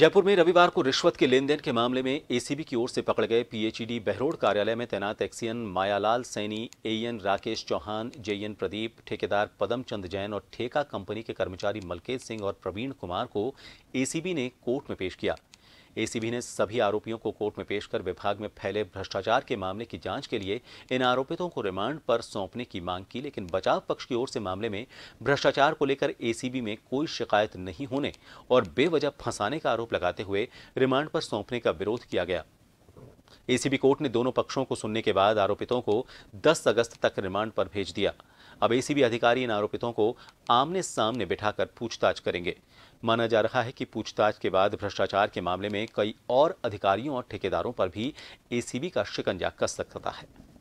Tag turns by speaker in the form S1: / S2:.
S1: जयपुर में रविवार को रिश्वत के लेन देन के मामले में एसीबी की ओर से पकड़ गए पीएचईडी बहरोड कार्यालय में तैनात XEN Mayalal Saini AEN Rakesh Chauhan JEN Pradeep ठेकेदार पदम चंद जैन और ठेका कंपनी के कर्मचारी मलकेश सिंह और प्रवीण कुमार को एसीबी ने कोर्ट में पेश किया एसीबी ने सभी आरोपियों को कोर्ट में पेश कर विभाग में फैले भ्रष्टाचार के मामले की जांच के लिए इन आरोपितों को रिमांड पर सौंपने की मांग की लेकिन बचाव पक्ष की ओर से मामले में भ्रष्टाचार को लेकर एसीबी में कोई शिकायत नहीं होने और बेवजह फंसाने का आरोप लगाते हुए रिमांड पर सौंपने का विरोध किया गया एसीबी कोर्ट ने दोनों पक्षों को सुनने के बाद आरोपितों को 10 अगस्त तक रिमांड पर भेज दिया अब एसीबी अधिकारी इन आरोपितों को आमने सामने बिठाकर पूछताछ करेंगे माना जा रहा है कि पूछताछ के बाद भ्रष्टाचार के मामले में कई और अधिकारियों और ठेकेदारों पर भी एसीबी का शिकंजा कस सकता है